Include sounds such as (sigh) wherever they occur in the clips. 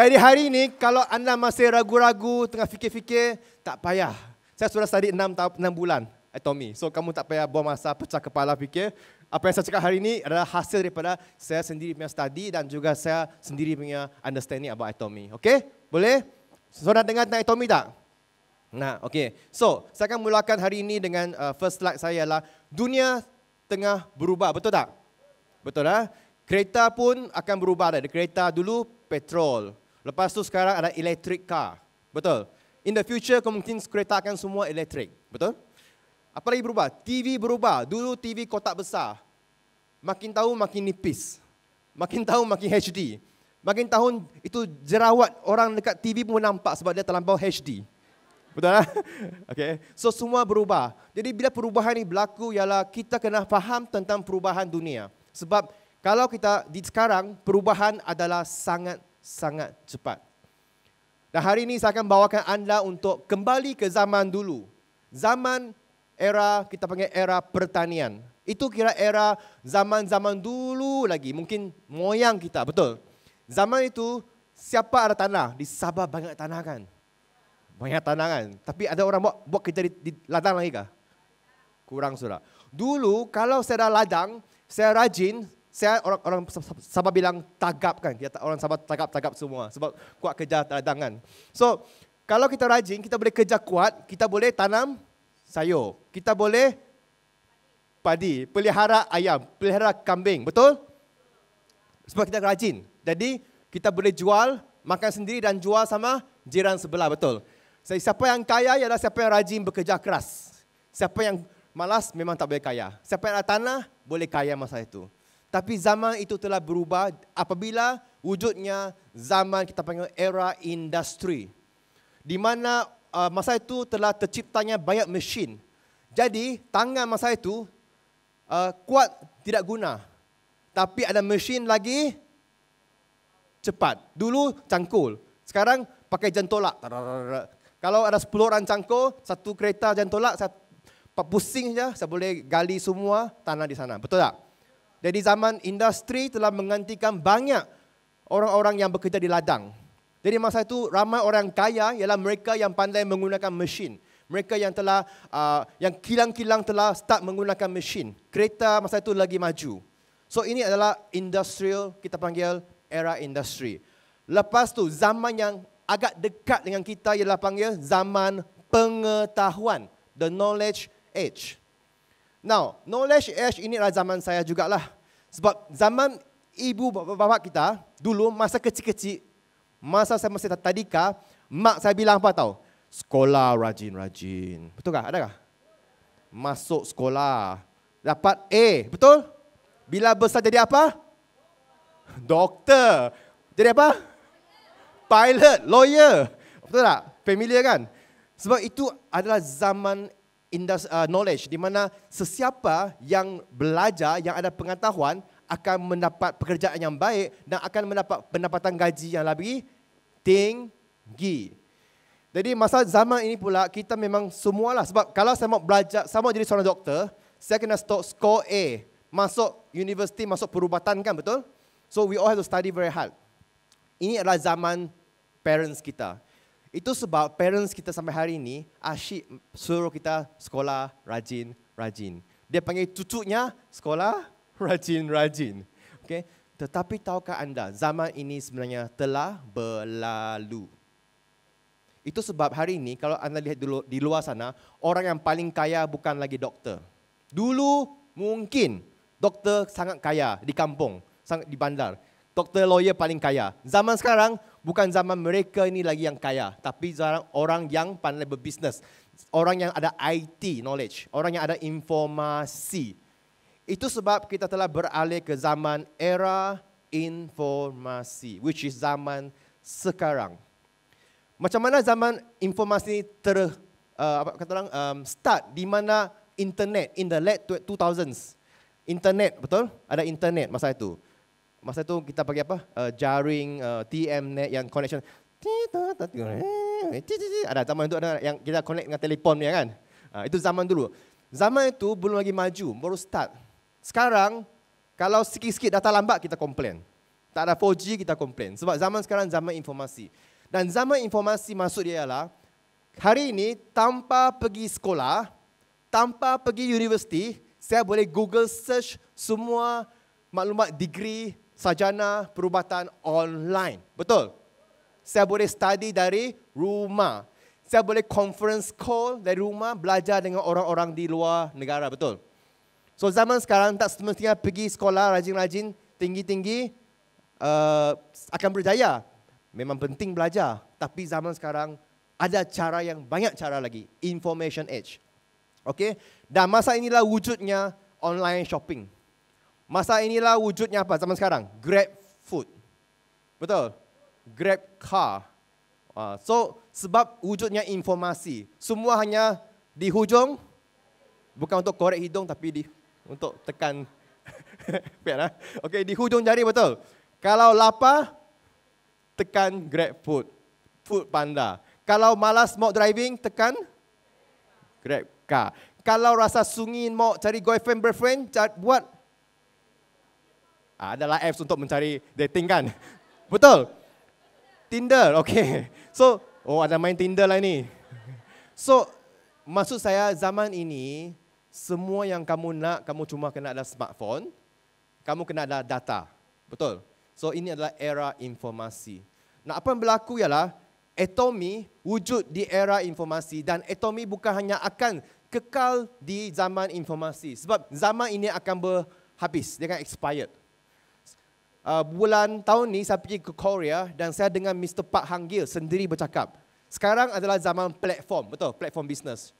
Dari hari ini, kalau anda masih ragu-ragu, tengah fikir-fikir, tak payah. Saya sudah study 6, 6 bulan, Tommy. So, kamu tak payah buang masa, pecah kepala fikir. Apa yang saya cakap hari ini adalah hasil daripada saya sendiri punya study dan juga saya sendiri punya understanding about Atomy. Okay, Boleh? So, dah dengar tentang Atomy tak? Nah, okay. So, saya akan mulakan hari ini dengan uh, first slide saya ialah dunia tengah berubah. Betul tak? Betul lah. Kereta pun akan berubah. Ada kereta dulu, petrol. Lepas tu sekarang ada electric car. Betul. In the future kemungkinan kereta akan semua electric. Betul. Apa lagi berubah? TV berubah. Dulu TV kotak besar. Makin tahu makin nipis. Makin tahu makin HD. Makin tahun itu jerawat orang dekat TV pun nampak sebab dia terlampau HD. Betul tak? (laughs) Okay. So semua berubah. Jadi bila perubahan ini berlaku ialah kita kena faham tentang perubahan dunia. Sebab kalau kita di sekarang perubahan adalah sangat sangat cepat. Dan hari ini saya akan bawakan anda untuk kembali ke zaman dulu. Zaman era kita panggil era pertanian. Itu kira era zaman-zaman dulu lagi. Mungkin moyang kita, betul? Zaman itu siapa ada tanah? Di Sabah banyak tanah kan? Banyak tanah kan? Tapi ada orang buat, buat kerja di, di ladang lagi kah? Kurang sudah. Dulu kalau saya ada ladang, saya rajin, saya orang orang Sabah bilang tagap kan. Kita orang Sabah tagap tagap semua sebab kuat kerja ladang kan. So, kalau kita rajin, kita boleh kerja kuat, kita boleh tanam sayur. Kita boleh padi, pelihara ayam, pelihara kambing, betul? Sebab kita rajin. Jadi, kita boleh jual, makan sendiri dan jual sama jiran sebelah, betul? Jadi, siapa yang kaya ialah siapa yang rajin bekerja keras. Siapa yang malas memang tak boleh kaya. Siapa yang ada tanah boleh kaya masa itu. Tapi zaman itu telah berubah apabila wujudnya zaman kita panggil era industri. Di mana uh, masa itu telah terciptanya banyak mesin. Jadi tangan masa itu uh, kuat tidak guna. Tapi ada mesin lagi cepat. Dulu cangkul. Sekarang pakai jentolak. Kalau ada 10 orang cangkul, satu kereta jentolak, saya pusing saja, saya boleh gali semua tanah di sana. Betul tak? Dari zaman industri telah menggantikan banyak orang-orang yang bekerja di ladang. Dari masa itu ramai orang kaya ialah mereka yang pandai menggunakan mesin. Mereka yang telah uh, yang kilang-kilang telah start menggunakan mesin. Kereta masa itu lagi maju. So ini adalah industrial kita panggil era industri. Lepas tu zaman yang agak dekat dengan kita ialah panggil zaman pengetahuan, the knowledge age. Now, knowledge age ini adalah zaman saya juga lah Sebab zaman ibu bapa kita, dulu masa kecil-kecil, masa saya masih tadika, mak saya bilang apa tahu? Sekolah rajin-rajin. Betul tak? Adakah? Masuk sekolah. Dapat A. Betul? Bila besar jadi apa? Doktor. Jadi apa? Pilot. Lawyer. Betul tak? Familiar kan? Sebab itu adalah zaman indus, uh, knowledge di mana sesiapa yang belajar yang ada pengetahuan akan mendapat pekerjaan yang baik dan akan mendapat pendapatan gaji yang lebih tinggi. Jadi masa zaman ini pula kita memang semualah sebab kalau saya mau belajar sama jadi seorang doktor, saya kena stok score A masuk universiti masuk perubatan kan betul? So we all have to study very hard. Ini adalah zaman parents kita. Itu sebab parents kita sampai hari ini asyik suruh kita sekolah rajin, rajin. Dia panggil cucunya sekolah (laughs) rajin, rajin. Okay? Tetapi tahukah anda, zaman ini sebenarnya telah berlalu. Itu sebab hari ini, kalau anda lihat dulu di luar sana, orang yang paling kaya bukan lagi doktor. Dulu mungkin doktor sangat kaya di kampung, sangat di bandar. Doktor lawyer paling kaya. Zaman sekarang, bukan zaman mereka ini lagi yang kaya, tapi zaman orang yang pandai berbisnes, orang yang ada IT knowledge, orang yang ada informasi. Itu sebab kita telah beralih ke zaman era informasi, which is zaman sekarang. Macam mana zaman informasi ter uh, apa kata orang um, start di mana internet in the late 2000s. Internet betul? Ada internet masa itu masa tu kita pakai apa uh, jaring uh, eh, TM net yang connection ada zaman itu ada yang kita connect dengan telefon ni kan uh, itu zaman dulu zaman itu belum lagi maju baru start sekarang kalau sikit-sikit data lambat kita komplain tak ada 4G kita komplain sebab zaman sekarang zaman informasi dan zaman informasi maksud dia ialah hari ini tanpa pergi sekolah tanpa pergi universiti saya boleh google search semua maklumat degree Sajana perubatan online. Betul? Saya boleh study dari rumah. Saya boleh conference call dari rumah belajar dengan orang-orang di luar negara. Betul? So zaman sekarang tak semestinya pergi sekolah rajin-rajin, tinggi-tinggi uh, akan berjaya. Memang penting belajar. Tapi zaman sekarang ada cara yang banyak cara lagi. Information age. Okay? Dan masa inilah wujudnya online shopping. Masa inilah wujudnya apa zaman sekarang? Grab food. Betul? Grab car. Ah, so, sebab wujudnya informasi. Semua hanya di hujung. Bukan untuk korek hidung tapi di untuk tekan. (laughs) Ah. okay, di hujung jari betul. Kalau lapar, tekan grab food. Food panda. Kalau malas mau driving, tekan grab car. Kalau rasa sungin mau cari boyfriend, boyfriend, buat Ah, adalah apps untuk mencari dating kan? (laughs) Betul? Tinder, okay. So, oh ada main Tinder lah ni. So, maksud saya zaman ini, semua yang kamu nak, kamu cuma kena ada smartphone, kamu kena ada data. Betul? So, ini adalah era informasi. Nah, apa yang berlaku ialah, atomi wujud di era informasi dan atomi bukan hanya akan kekal di zaman informasi. Sebab zaman ini akan berhabis, dia akan expired uh, bulan tahun ni saya pergi ke Korea dan saya dengan Mr. Park Hang Gil sendiri bercakap. Sekarang adalah zaman platform, betul? Platform business.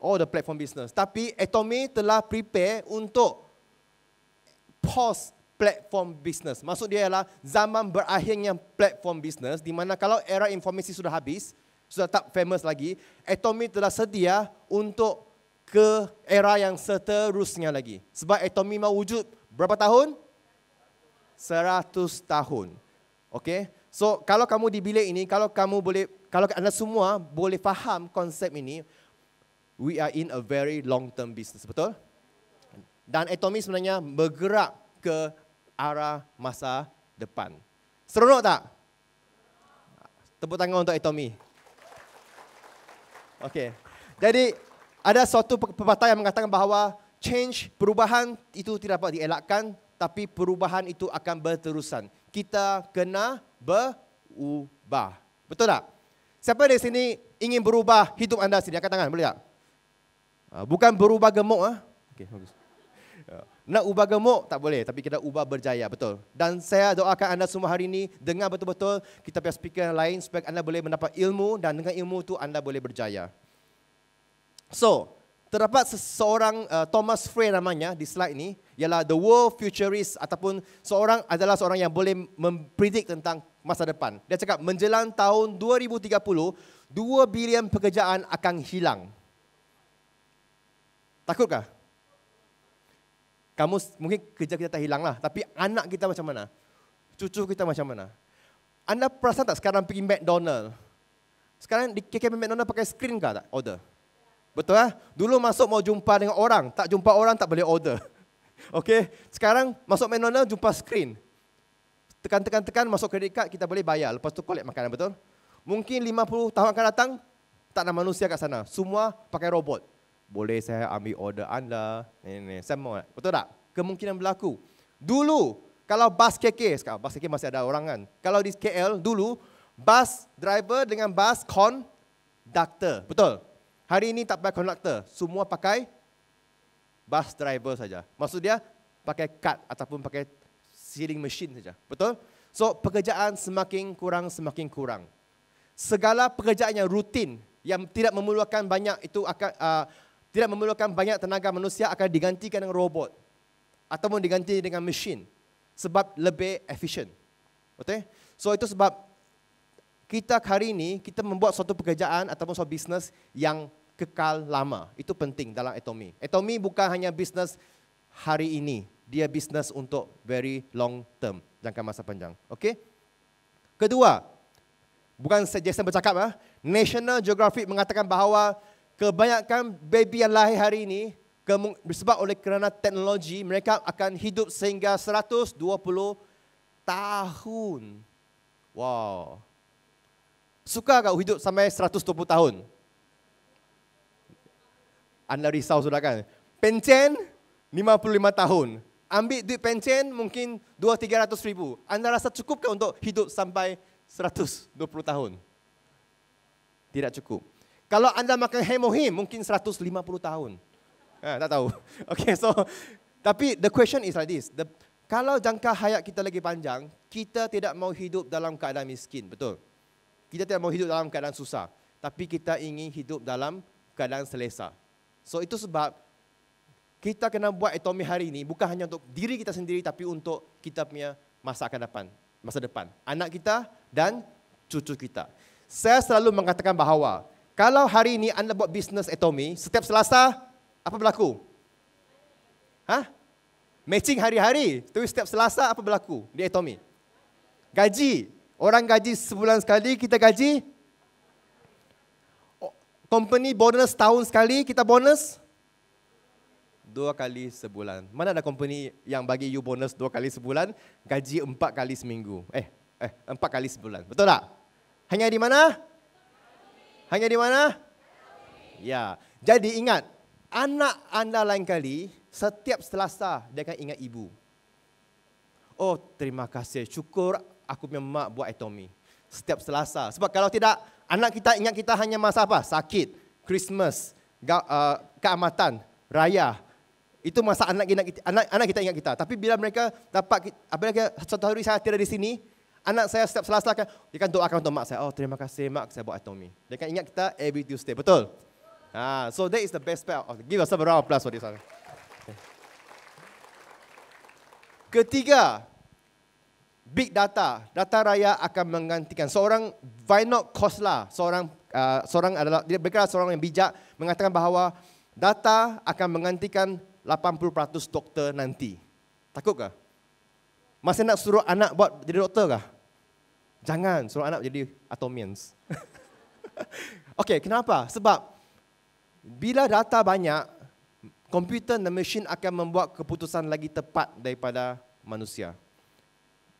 All the platform business. Tapi Atomy telah prepare untuk post platform business. Maksud dia ialah zaman berakhirnya platform business di mana kalau era informasi sudah habis, sudah tak famous lagi, Atomy telah sedia untuk ke era yang seterusnya lagi. Sebab Atomy mahu wujud berapa tahun? 100 tahun. Okay? So, kalau kamu di bilik ini, kalau kamu boleh, kalau anda semua boleh faham konsep ini, we are in a very long term business, betul? Dan Atomy sebenarnya bergerak ke arah masa depan. Seronok tak? Tepuk tangan untuk Atomy. Okay. Jadi, ada suatu pepatah yang mengatakan bahawa change, perubahan itu tidak dapat dielakkan, tapi perubahan itu akan berterusan. Kita kena berubah. Betul tak? Siapa di sini ingin berubah hidup anda sendiri? Angkat tangan, boleh tak? Ah, bukan berubah gemuk. Ah. Okay, bagus. Ya. Nak ubah gemuk, tak boleh. Tapi kita ubah berjaya, betul. Dan saya doakan anda semua hari ini, dengar betul-betul kita punya speaker yang lain, supaya anda boleh mendapat ilmu, dan dengan ilmu itu anda boleh berjaya. So, terdapat seseorang uh, Thomas Frey namanya di slide ini ialah the world futurist ataupun seorang adalah seorang yang boleh mempredik tentang masa depan. Dia cakap menjelang tahun 2030, 2 bilion pekerjaan akan hilang. Takutkah? Kamu mungkin kerja kita tak hilang lah. Tapi anak kita macam mana? Cucu kita macam mana? Anda perasan tak sekarang pergi McDonald? Sekarang di KKM McDonald pakai screen ke tak? Order. Betul ah? Dulu masuk mau jumpa dengan orang, tak jumpa orang tak boleh order. (laughs) Okey, sekarang masuk McDonald's jumpa screen. Tekan-tekan-tekan masuk kredit card kita boleh bayar. Lepas tu collect makanan betul? Mungkin 50 tahun akan datang tak ada manusia kat sana. Semua pakai robot. Boleh saya ambil order anda? Ni ni semua. Betul tak? Kemungkinan berlaku. Dulu kalau bas KK sekarang bas KK masih ada orang kan. Kalau di KL dulu bas driver dengan bas conductor. Betul? Hari ini tak pakai konduktor, semua pakai bus driver saja. Maksud dia pakai kad ataupun pakai sealing machine saja. Betul? So pekerjaan semakin kurang semakin kurang. Segala pekerjaan yang rutin yang tidak memerlukan banyak itu akan uh, tidak memerlukan banyak tenaga manusia akan digantikan dengan robot ataupun diganti dengan mesin sebab lebih efisien. Betul? So itu sebab kita hari ini kita membuat suatu pekerjaan ataupun suatu bisnes yang kekal lama. Itu penting dalam ekonomi. Ekonomi bukan hanya bisnes hari ini. Dia bisnes untuk very long term, jangka masa panjang. Okey? Kedua, bukan Jason bercakap, ha? National Geographic mengatakan bahawa kebanyakan baby yang lahir hari ini disebab oleh kerana teknologi mereka akan hidup sehingga 120 tahun. Wow. Suka kau hidup sampai 120 tahun? anda risau sudah kan. Pencen 55 tahun. Ambil duit pencen mungkin 2-300 ribu. Anda rasa cukupkah untuk hidup sampai 120 tahun? Tidak cukup. Kalau anda makan hemohim mungkin 150 tahun. Ha, tak tahu. (laughs) Okay, so tapi the question is like this. The, kalau jangka hayat kita lagi panjang, kita tidak mau hidup dalam keadaan miskin, betul? Kita tidak mau hidup dalam keadaan susah. Tapi kita ingin hidup dalam keadaan selesa. So itu sebab kita kena buat atomi hari ini bukan hanya untuk diri kita sendiri tapi untuk kita punya masa akan depan, masa depan. Anak kita dan cucu kita. Saya selalu mengatakan bahawa kalau hari ini anda buat bisnes atomi, setiap Selasa apa berlaku? Hah? Matching hari-hari. Tapi setiap Selasa apa berlaku di atomi? Gaji. Orang gaji sebulan sekali, kita gaji company bonus tahun sekali kita bonus? Dua kali sebulan. Mana ada company yang bagi you bonus dua kali sebulan, gaji empat kali seminggu. Eh, eh empat kali sebulan. Betul tak? Hanya di mana? Hanya di mana? Ya. Jadi ingat, anak anda lain kali, setiap selasa dia akan ingat ibu. Oh, terima kasih. Syukur aku punya mak buat atomi. Setiap selasa. Sebab kalau tidak, Anak kita ingat kita hanya masa apa? Sakit, Christmas, uh, keamatan, raya. Itu masa anak kita, anak, anak kita ingat kita. Tapi bila mereka dapat, apabila satu hari saya tidak di sini, anak saya setiap selasa kan, dia kan doakan untuk mak saya. Oh terima kasih mak, saya buat atomi. Dia kan ingat kita every Tuesday, betul? Ah, so that is the best part. Of, give yourself a round of applause for this one. Okay. Ketiga, big data, data raya akan menggantikan. Seorang Vinod Khosla, seorang uh, seorang adalah dia berkata seorang yang bijak mengatakan bahawa data akan menggantikan 80% doktor nanti. Takut ke? Masih nak suruh anak buat jadi doktor ke? Jangan suruh anak jadi atomians. (laughs) Okey, kenapa? Sebab bila data banyak, komputer dan mesin akan membuat keputusan lagi tepat daripada manusia.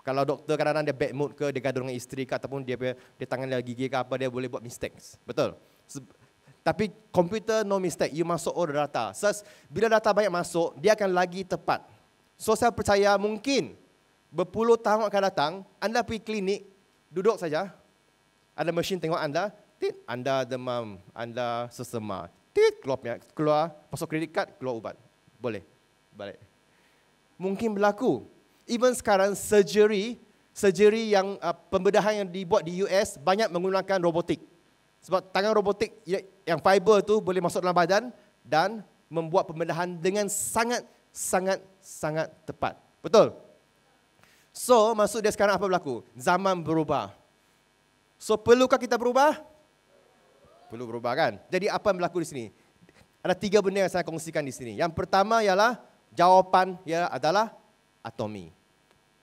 Kalau doktor kadang-kadang dia bad mood ke, dia gaduh dengan isteri ke, ataupun dia, dia tangan dia gigi ke apa, dia boleh buat mistakes. Betul? Tapi komputer no mistake, you masuk oh, all the data. So, bila data banyak masuk, dia akan lagi tepat. So saya percaya mungkin berpuluh tahun akan datang, anda pergi klinik, duduk saja, ada mesin tengok anda, tit, anda demam, anda sesema, tit, keluar, keluar, masuk kredit card, keluar ubat. Boleh, balik. Mungkin berlaku, even sekarang surgery surgery yang uh, pembedahan yang dibuat di US banyak menggunakan robotik sebab tangan robotik ya, yang fiber tu boleh masuk dalam badan dan membuat pembedahan dengan sangat sangat sangat tepat betul so maksud dia sekarang apa berlaku zaman berubah so perlukah kita berubah perlu berubah kan jadi apa yang berlaku di sini ada tiga benda yang saya kongsikan di sini yang pertama ialah jawapan ya adalah atomi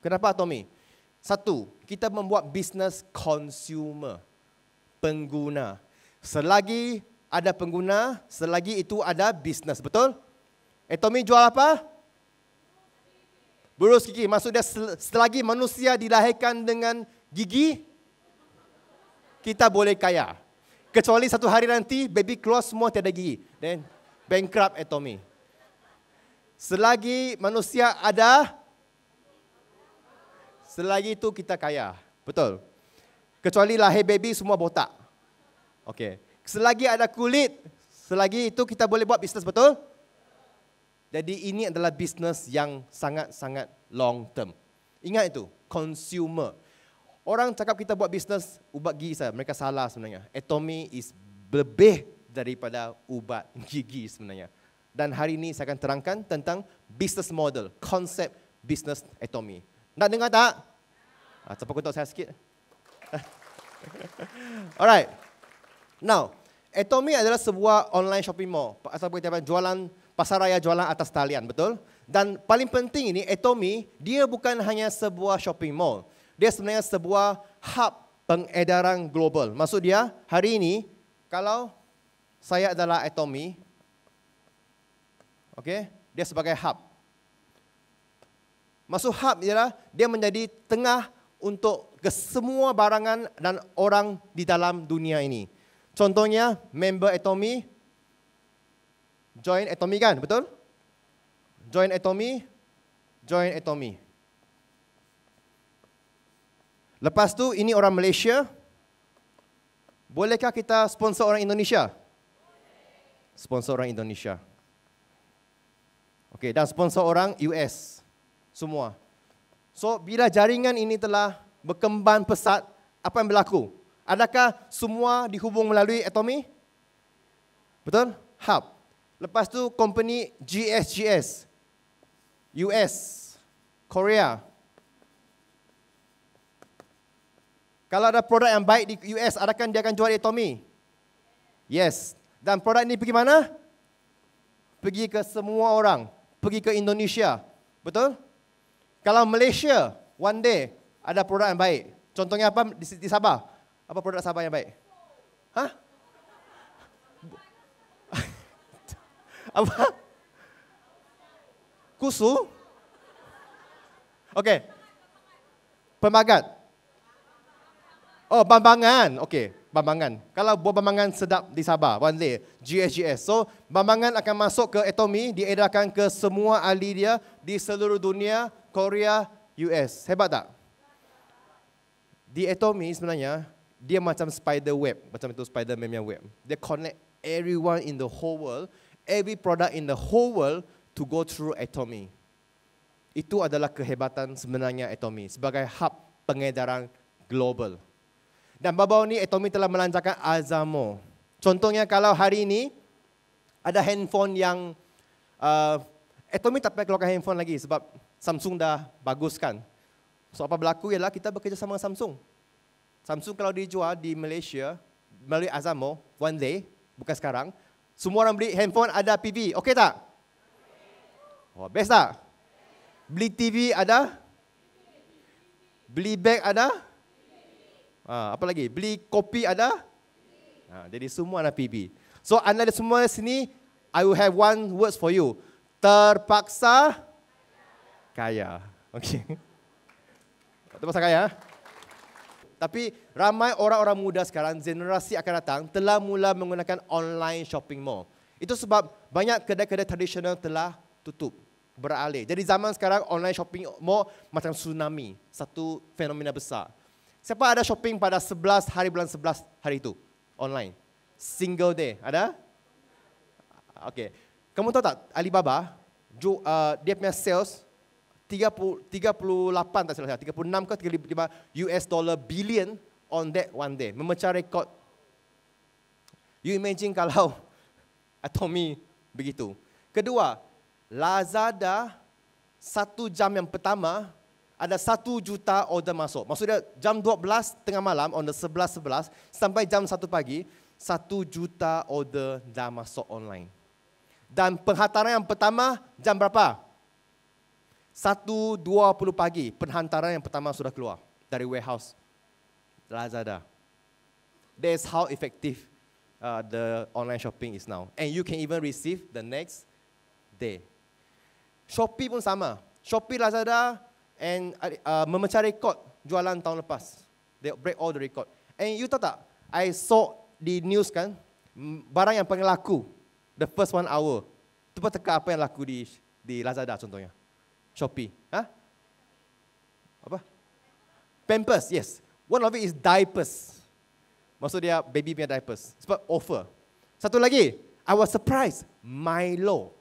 Kenapa Tommy? Satu, kita membuat bisnes consumer, pengguna. Selagi ada pengguna, selagi itu ada bisnes, betul? Eh Tommy jual apa? Burus gigi, maksudnya selagi manusia dilahirkan dengan gigi, kita boleh kaya. Kecuali satu hari nanti, baby keluar semua tiada gigi. Then, bankrupt atomi. Eh, selagi manusia ada Selagi itu kita kaya. Betul. Kecuali lahir baby semua botak. Okey. Selagi ada kulit, selagi itu kita boleh buat bisnes, betul? Jadi ini adalah bisnes yang sangat-sangat long term. Ingat itu, consumer. Orang cakap kita buat bisnes ubat gigi saya, mereka salah sebenarnya. Atomy is lebih daripada ubat gigi sebenarnya. Dan hari ini saya akan terangkan tentang business model, konsep business atomy. Nak dengar tak? Ah, ha, Terpukul saya sikit. (laughs) Alright. Now, Atomy adalah sebuah online shopping mall. Asal kita jualan pasar raya jualan atas talian, betul? Dan paling penting ini, Atomy, dia bukan hanya sebuah shopping mall. Dia sebenarnya sebuah hub pengedaran global. Maksud dia, hari ini, kalau saya adalah Atomy, okay, dia sebagai hub. Maksud hub ialah dia menjadi tengah untuk kesemua barangan dan orang di dalam dunia ini. Contohnya member atomi join atomi kan betul? Join atomi join atomi. Lepas tu ini orang Malaysia. Bolehkah kita sponsor orang Indonesia? Sponsor orang Indonesia. Okay, dan sponsor orang US semua. So bila jaringan ini telah berkembang pesat, apa yang berlaku? Adakah semua dihubung melalui atomi? Betul? Hub. Lepas tu company GSGS. US. Korea. Kalau ada produk yang baik di US, adakah dia akan jual atomi? Yes. Dan produk ini pergi mana? Pergi ke semua orang. Pergi ke Indonesia. Betul? Betul? Kalau Malaysia one day ada produk yang baik. Contohnya apa di, di Sabah? Apa produk Sabah yang baik? Hah? (laughs) apa? Kusu? Okey. Pemagat. Oh, bambangan. Okey, bambangan. Kalau buah bambangan sedap di Sabah, one day, GSGS. So, bambangan akan masuk ke Atomi, diedarkan ke semua ahli dia di seluruh dunia Korea, US. Hebat tak? Di Atomy sebenarnya, dia macam spider web. Macam itu spider memnya web. Dia connect everyone in the whole world, every product in the whole world to go through Atomy. Itu adalah kehebatan sebenarnya Atomy sebagai hub pengedaran global. Dan bawah ini Atomy telah melancarkan Azamo. Contohnya kalau hari ini ada handphone yang uh, Atomy tak payah keluarkan handphone lagi sebab Samsung dah baguskan. So apa berlaku ialah kita bekerjasama dengan Samsung. Samsung kalau dijual di Malaysia melalui Azamo one day, bukan sekarang, semua orang beli handphone ada PV, okey tak? Oh, best tak? Beli TV ada? Beli bag ada? Ha, apa lagi? Beli kopi ada? Ha, jadi semua ada PV. So anda semua di sini, I will have one words for you. Terpaksa. Terpaksa kaya. (laughs) Okey. Itu pasal kaya. Eh? Tapi ramai orang-orang muda sekarang, generasi akan datang, telah mula menggunakan online shopping mall. Itu sebab banyak kedai-kedai tradisional telah tutup, beralih. Jadi zaman sekarang online shopping mall macam tsunami, satu fenomena besar. Siapa ada shopping pada 11 hari bulan 11 hari itu online? Single day, ada? Okey. Kamu tahu tak Alibaba, uh, dia punya sales 38 tak salah saya, 36 ke 35 US dollar billion on that one day. Memecah rekod. You imagine kalau (laughs) Atomi begitu. Kedua, Lazada satu jam yang pertama ada satu juta order masuk. Maksudnya jam 12 tengah malam on the 11.11 sampai jam 1 pagi, satu juta order dah masuk online. Dan penghantaran yang pertama jam berapa? 1.20 pagi, penghantaran yang pertama sudah keluar dari warehouse Lazada. That's how effective uh, the online shopping is now. And you can even receive the next day. Shopee pun sama. Shopee, Lazada and uh, memecah rekod jualan tahun lepas. They break all the record. And you tahu tak, I saw di news kan, barang yang paling laku, the first one hour, tu pun teka apa yang laku di di Lazada contohnya. Shopee. Ha? Apa? Pampers, yes. One of it is diapers. Maksud dia baby punya diapers. Sebab offer. Satu lagi, I was surprised. Milo.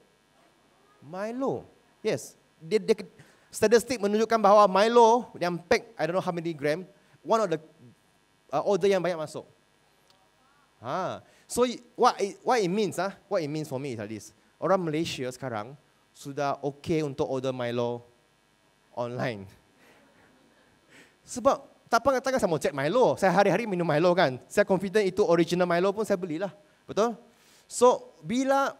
Milo. Yes. Dia, dia, statistik menunjukkan bahawa Milo yang pack, I don't know how many gram, one of the uh, order yang banyak masuk. Ha. So, what it, what it means, ah, what it means for me is like this. Orang Malaysia sekarang, sudah okay untuk order Milo online. (laughs) Sebab tak apa katakan saya mau cek Milo. Saya hari-hari minum Milo kan. Saya confident itu original Milo pun saya belilah. Betul? So, bila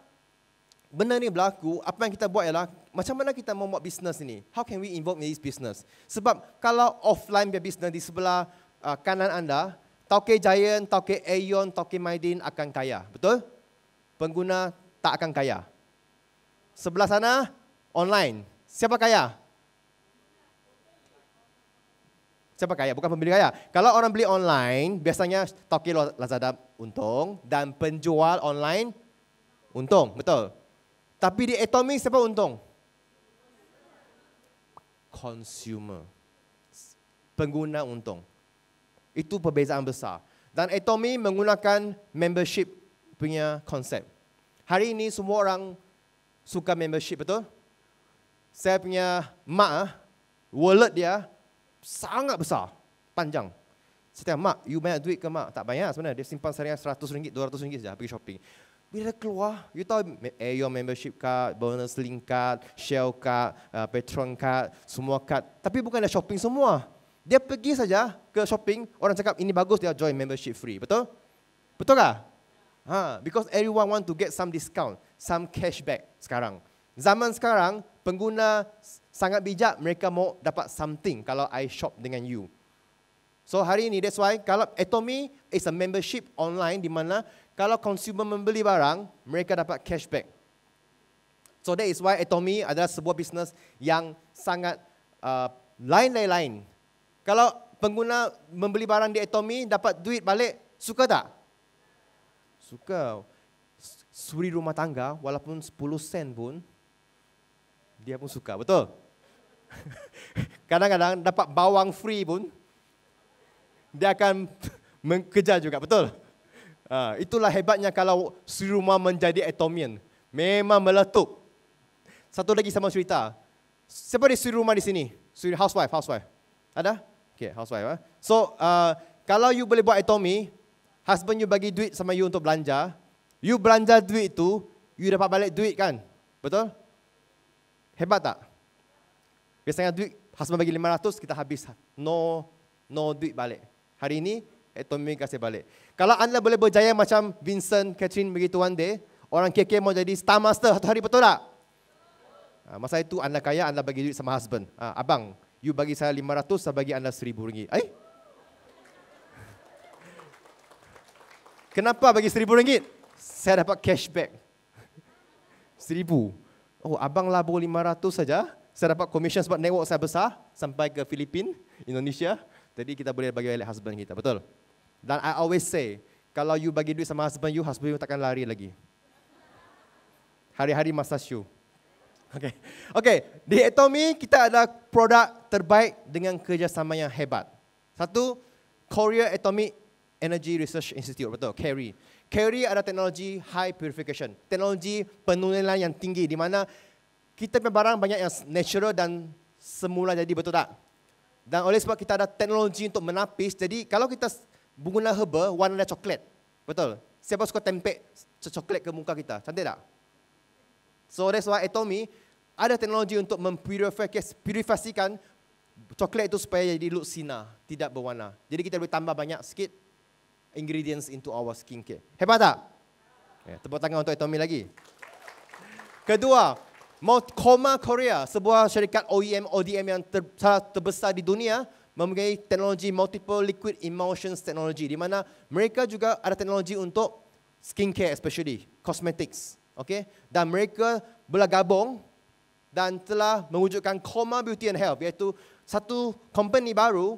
benda ni berlaku, apa yang kita buat ialah macam mana kita membuat bisnes ini? How can we involve in this business? Sebab kalau offline biar bisnes di sebelah uh, kanan anda, Toke Giant, Toke Aeon, Toke Maidin akan kaya. Betul? Pengguna tak akan kaya sebelah sana online. Siapa kaya? Siapa kaya? Bukan pembeli kaya. Kalau orang beli online, biasanya Toki Lazada untung dan penjual online untung, betul. Tapi di Atomy siapa untung? Consumer. Pengguna untung. Itu perbezaan besar. Dan Atomy menggunakan membership punya konsep. Hari ini semua orang suka membership betul? Saya punya mak, ah, wallet dia sangat besar, panjang. Saya tanya, mak, you banyak duit ke mak? Tak banyak lah sebenarnya, dia simpan seharian RM100, RM200 saja pergi shopping. Bila dia keluar, you tahu AO eh, membership card, bonus link card, Shell card, uh, Patron card, semua card. Tapi bukan dia shopping semua. Dia pergi saja ke shopping, orang cakap ini bagus dia join membership free, betul? Betul tak? Ha, because everyone want to get some discount, some cashback sekarang. Zaman sekarang, pengguna sangat bijak, mereka mau dapat something kalau I shop dengan you. So hari ini, that's why kalau Atomy is a membership online di mana kalau consumer membeli barang, mereka dapat cashback. So that is why Atomy adalah sebuah bisnes yang sangat lain-lain-lain. Uh, kalau pengguna membeli barang di Atomy, dapat duit balik, suka tak? Suka suri rumah tangga walaupun 10 sen pun dia pun suka betul (laughs) kadang-kadang dapat bawang free pun dia akan (laughs) mengkeja juga betul ah, itulah hebatnya kalau suri rumah menjadi atomian memang meletup satu lagi sama cerita siapa di suri rumah di sini suri housewife housewife ada okay housewife eh. so uh, kalau you boleh buat atomi husband you bagi duit sama you untuk belanja You belanja duit tu, you dapat balik duit kan? Betul? Hebat tak? Biasanya duit, Hasman bagi 500, kita habis. No, no duit balik. Hari ini, ekonomi kasih balik. Kalau anda boleh berjaya macam Vincent, Catherine begitu one day, orang KK mau jadi star master satu hari, betul tak? Ah, masa itu anda kaya, anda bagi duit sama husband. Ah, abang, you bagi saya 500, saya bagi anda 1000 ringgit. Eh? Kenapa bagi 1000 ringgit? saya dapat cashback. (laughs) Seribu. Oh, abang labur lima ratus saja. Saya dapat komisen sebab network saya besar sampai ke Filipina, Indonesia. Jadi kita boleh bagi oleh husband kita, betul? Dan I always say, kalau you bagi duit sama husband you, husband you takkan lari lagi. Hari-hari masa show. Okay. okay, di Atomy kita ada produk terbaik dengan kerjasama yang hebat. Satu, Korea Atomic Energy Research Institute, betul, Kerry. Carry adalah teknologi high purification. Teknologi penulisan yang tinggi di mana kita punya barang banyak yang natural dan semula jadi betul tak? Dan oleh sebab kita ada teknologi untuk menapis, jadi kalau kita guna herba, warna coklat. Betul? Siapa suka tempek coklat ke muka kita? Cantik tak? So that's why Atomy ada teknologi untuk mempurifikasikan coklat itu supaya jadi look tidak berwarna. Jadi kita boleh tambah banyak sikit ingredients into our skincare. Hebat tak? Ya, tepuk tangan untuk Atomy lagi. Kedua, Coma Korea, sebuah syarikat OEM, ODM yang ter, terbesar di dunia, mempunyai teknologi Multiple Liquid Emulsions Technology, di mana mereka juga ada teknologi untuk skincare especially, cosmetics. Okay? Dan mereka telah gabung dan telah mewujudkan Coma Beauty and Health, iaitu satu company baru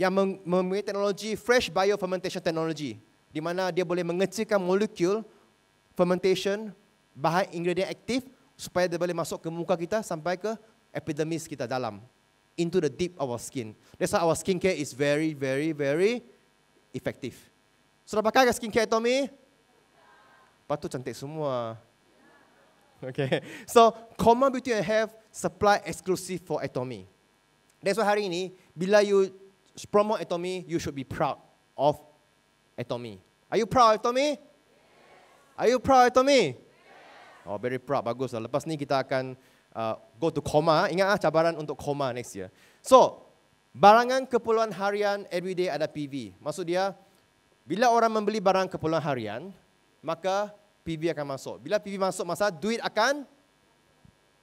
yang mempunyai teknologi fresh bio fermentation technology di mana dia boleh mengecilkan molekul fermentation bahan ingredient aktif supaya dia boleh masuk ke muka kita sampai ke epidermis kita dalam into the deep of our skin. That's why our skincare is very, very, very effective. Sudah pakai ke skincare, Tommy? Patu cantik semua. Okay. (laughs) So, Common Beauty and Health supply exclusive for Atomy. That's why hari ini, bila you Spromo Atomy, you should be proud of Atomy. Are you proud of Atomy? Are you proud of Atomy? Oh, very proud. Bagus lah. Lepas ni kita akan uh, go to koma. Ingat lah cabaran untuk koma next year. So, barangan keperluan harian everyday ada PV. Maksud dia, bila orang membeli barang keperluan harian, maka PV akan masuk. Bila PV masuk, masa duit akan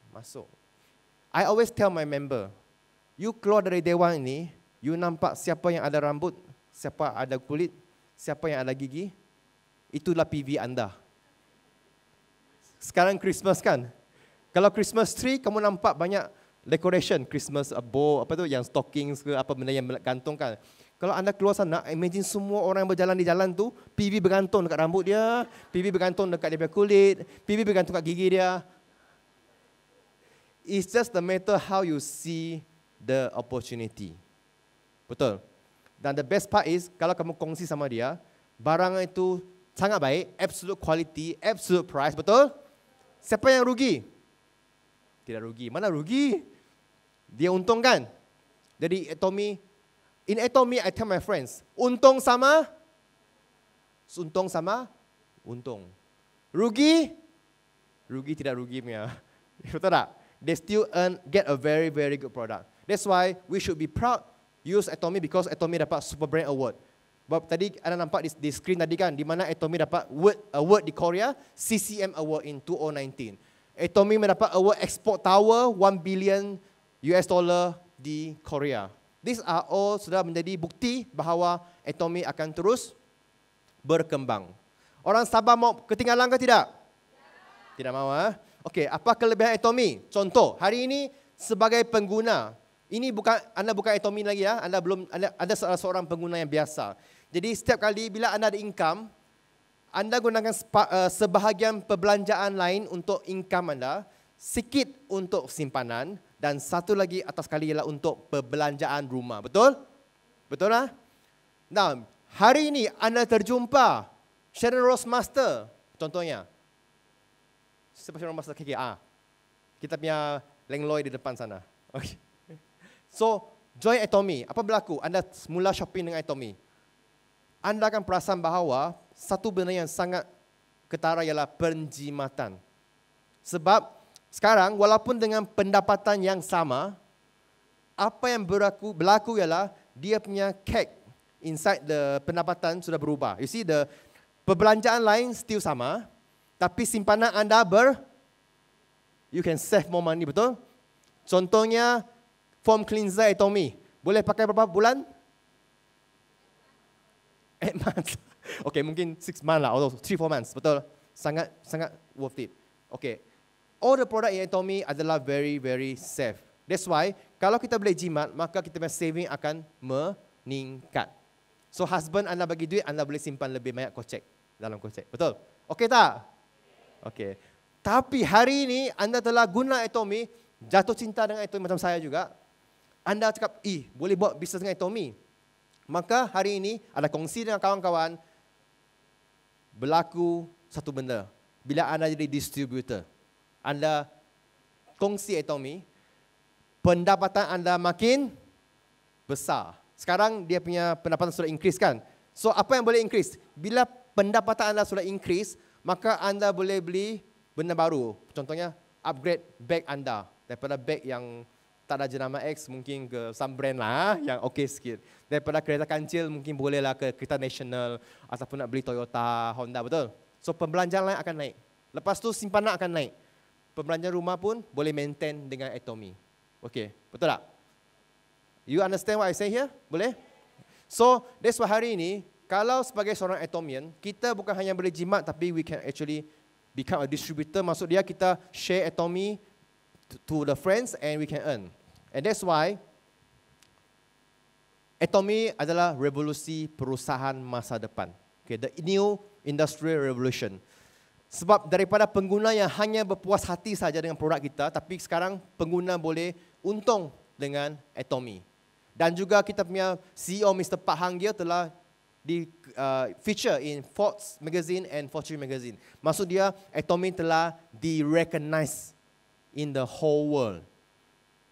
masuk. I always tell my member, you keluar dari dewan ini, You nampak siapa yang ada rambut, siapa ada kulit, siapa yang ada gigi. Itulah PV anda. Sekarang Christmas kan? Kalau Christmas tree, kamu nampak banyak decoration. Christmas a uh, bow, apa tu, yang stockings ke apa benda yang gantung kan? Kalau anda keluar sana, imagine semua orang yang berjalan di jalan tu, PV bergantung dekat rambut dia, PV bergantung dekat dia punya kulit, PV bergantung dekat gigi dia. It's just the matter how you see the opportunity. Betul. Dan the best part is kalau kamu kongsi sama dia, barang itu sangat baik, absolute quality, absolute price, betul? Siapa yang rugi? Tidak rugi. Mana rugi? Dia untung kan? Jadi Atomy, in Atomy I tell my friends, untung sama, untung sama, untung. Rugi? Rugi tidak rugi punya. (laughs) Betul tak? They still earn, get a very, very good product. That's why we should be proud use Atomy because Atomy dapat Super Brand Award. Bab tadi anda nampak di, di screen tadi kan di mana Atomy dapat word award di Korea CCM Award in 2019. Atomy mendapat award export tower 1 billion US dollar di Korea. These are all sudah menjadi bukti bahawa Atomy akan terus berkembang. Orang Sabah mau ketinggalan ke tidak? Tidak mahu. Eh? Okey, apa kelebihan Atomy? Contoh, hari ini sebagai pengguna, ini bukan anda bukan etomin lagi ya. Anda belum anda, anda salah seorang pengguna yang biasa. Jadi setiap kali bila anda ada income, anda gunakan spa, uh, sebahagian perbelanjaan lain untuk income anda, sikit untuk simpanan dan satu lagi atas kali ialah untuk perbelanjaan rumah. Betul? Betul lah. Nah, hari ini anda terjumpa Sharon Rose Master contohnya. Siapa Sharon Rose Master KKA? Kita punya Leng Loy di depan sana. Okay. So, join Atomy. Apa berlaku? Anda mula shopping dengan Atomy. Anda akan perasan bahawa satu benda yang sangat ketara ialah penjimatan. Sebab sekarang walaupun dengan pendapatan yang sama, apa yang berlaku, berlaku ialah dia punya cake inside the pendapatan sudah berubah. You see the perbelanjaan lain still sama, tapi simpanan anda ber, you can save more money, betul? Contohnya, form cleanser Tommy. Boleh pakai berapa bulan? 8 (laughs) months. Okay, mungkin 6 months lah. atau 3-4 months. Betul? Sangat sangat worth it. Okay. All the product in Atomy adalah very, very safe. That's why, kalau kita boleh jimat, maka kita punya saving akan meningkat. So, husband anda bagi duit, anda boleh simpan lebih banyak kocek dalam kocek. Betul? Okay tak? Okay. Tapi hari ini, anda telah guna Atomy, jatuh cinta dengan Atomy macam saya juga, anda cakap, eh boleh buat bisnes dengan Tommy. Maka hari ini ada kongsi dengan kawan-kawan, berlaku satu benda. Bila anda jadi distributor, anda kongsi eh, Tommy, pendapatan anda makin besar. Sekarang dia punya pendapatan sudah increase kan? So apa yang boleh increase? Bila pendapatan anda sudah increase, maka anda boleh beli benda baru. Contohnya upgrade bag anda daripada bag yang tak ada jenama X mungkin ke some brand lah eh, yang okey sikit. Daripada kereta kancil mungkin bolehlah ke kereta national ataupun nak beli Toyota, Honda betul. So pembelanjaan lain akan naik. Lepas tu simpanan akan naik. Pembelanjaan rumah pun boleh maintain dengan Atomy. Okey, betul tak? You understand what I say here? Boleh? So, this why hari ini, kalau sebagai seorang Atomian, kita bukan hanya boleh jimat tapi we can actually become a distributor. Maksud dia kita share Atomy, to the friends and we can earn. And that's why Atomy adalah revolusi perusahaan masa depan. Okay, the new industrial revolution. Sebab daripada pengguna yang hanya berpuas hati saja dengan produk kita, tapi sekarang pengguna boleh untung dengan Atomy. Dan juga kita punya CEO Mr. Pak Hang dia telah di uh, feature in Forbes magazine and Fortune magazine. Maksud dia Atomy telah di recognize in the whole world.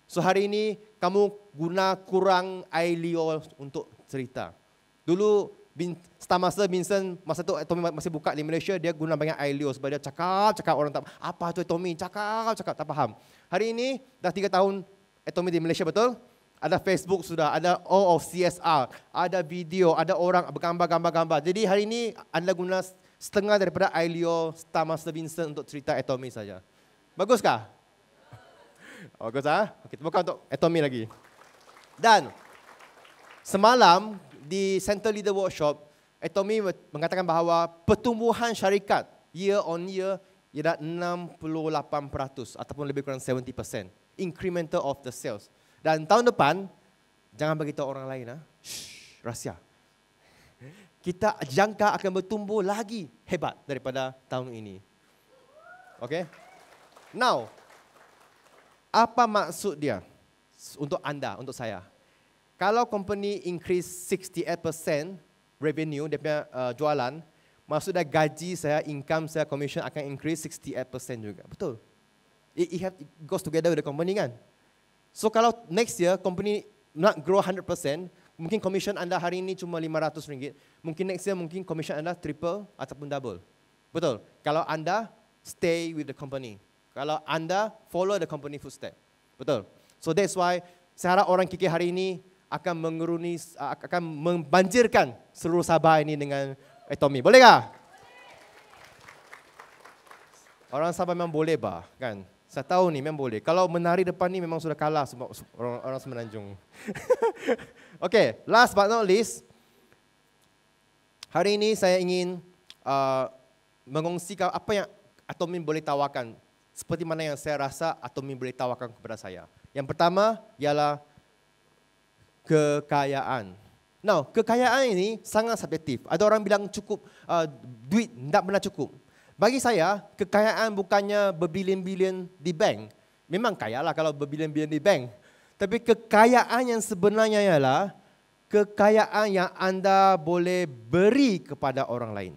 So hari ini kamu guna kurang ailio untuk cerita. Dulu bin, setelah masa Vincent masa tu Tommy masih buka di Malaysia dia guna banyak ailio sebab dia cakap cakap orang tak apa tu Tommy cakap cakap tak faham. Hari ini dah tiga tahun eh, Tommy di Malaysia betul? Ada Facebook sudah, ada all of CSR, ada video, ada orang bergambar-gambar-gambar. Jadi hari ini anda guna setengah daripada ailio setelah masa Vincent untuk cerita Tommy saja. Baguskah? Bagus oh, ah. Okey, terbuka untuk Atomy lagi. Dan semalam di Center Leader Workshop, Atomy mengatakan bahawa pertumbuhan syarikat year on year ialah 68% ataupun lebih kurang 70% incremental of the sales. Dan tahun depan jangan bagi tahu orang lain ah. Shh, rahsia. Kita jangka akan bertumbuh lagi hebat daripada tahun ini. Okay. Now, apa maksud dia untuk anda, untuk saya? Kalau company increase 68% revenue, dia punya uh, jualan, maksudnya gaji saya, income saya, commission akan increase 68% juga. Betul? It, it, have, it goes together with the company kan? So kalau next year company not grow 100%, mungkin commission anda hari ini cuma RM500, mungkin next year mungkin commission anda triple ataupun double. Betul? Kalau anda stay with the company kalau anda follow the company footstep. Betul. So that's why saya harap orang kiki hari ini akan mengeruni akan membanjirkan seluruh Sabah ini dengan Atomi. Bolehkah? Orang Sabah memang boleh bah, kan? Saya tahu ni memang boleh. Kalau menari depan ni memang sudah kalah semua orang, orang Semenanjung. (laughs) okay, last but not least. Hari ini saya ingin uh, mengongsikan apa yang Atomin boleh tawarkan seperti mana yang saya rasa atau mi boleh kepada saya. Yang pertama ialah kekayaan. Now, kekayaan ini sangat subjektif. Ada orang bilang cukup uh, duit tidak pernah cukup. Bagi saya, kekayaan bukannya berbilion-bilion di bank. Memang kaya lah kalau berbilion-bilion di bank. Tapi kekayaan yang sebenarnya ialah kekayaan yang anda boleh beri kepada orang lain.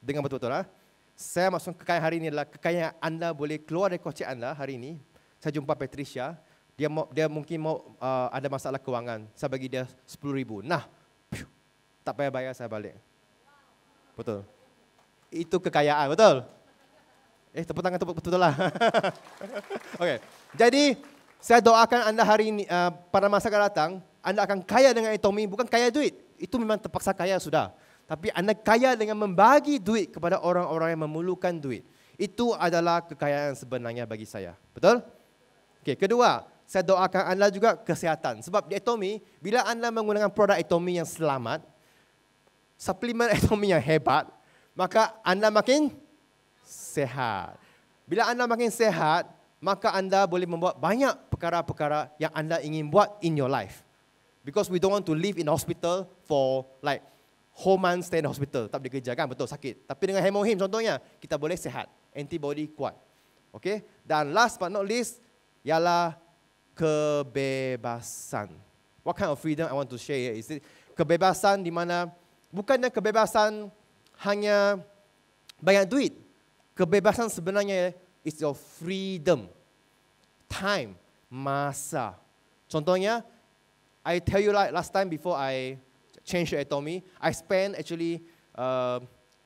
Dengan betul-betul lah. Ha? saya maksud kekayaan hari ini adalah kekayaan anda boleh keluar dari kocik anda hari ini. Saya jumpa Patricia, dia mau, dia mungkin mau uh, ada masalah kewangan. Saya bagi dia sepuluh ribu. Nah, piu, tak payah bayar saya balik. Betul. Itu kekayaan, betul. Eh, tepuk tangan tepuk betul lah. (laughs) Okay. Jadi, saya doakan anda hari ini uh, pada masa akan datang, anda akan kaya dengan ekonomi, bukan kaya duit. Itu memang terpaksa kaya sudah. Tapi anda kaya dengan membagi duit kepada orang-orang yang memerlukan duit. Itu adalah kekayaan sebenarnya bagi saya. Betul? Okay. kedua, saya doakan anda juga kesihatan. Sebab di Atomy, bila anda menggunakan produk Atomy yang selamat, suplemen (laughs) Atomy yang hebat, maka anda makin sehat. Bila anda makin sehat, maka anda boleh membuat banyak perkara-perkara yang anda ingin buat in your life. Because we don't want to live in hospital for like stay Stand Hospital tak boleh kerja kan betul sakit. Tapi dengan Hemohim contohnya kita boleh sehat, antibody kuat. okay? Dan last but not least ialah kebebasan. What kind of freedom I want to share here? is it kebebasan di mana bukannya kebebasan hanya banyak duit. Kebebasan sebenarnya is your freedom. Time, masa. Contohnya, I tell you like last time before I change the atomy. I spend actually uh,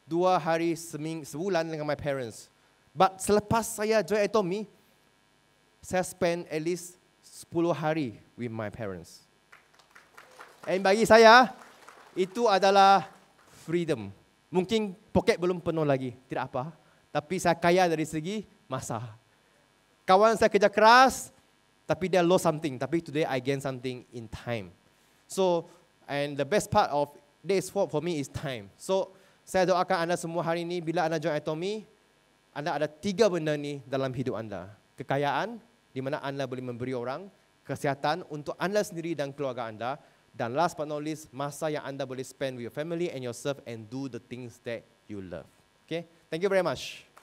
dua hari seming, sebulan dengan my parents. But selepas saya join atomy, saya spend at least sepuluh hari with my parents. And bagi saya, itu adalah freedom. Mungkin poket belum penuh lagi, tidak apa. Tapi saya kaya dari segi masa. Kawan saya kerja keras, tapi dia lost something. Tapi today I gain something in time. So, And the best part of this for for me is time. So saya doakan anda semua hari ini bila anda join Atomy, anda ada tiga benda ni dalam hidup anda. Kekayaan di mana anda boleh memberi orang, kesihatan untuk anda sendiri dan keluarga anda dan last but not least masa yang anda boleh spend with your family and yourself and do the things that you love. Okay? Thank you very much.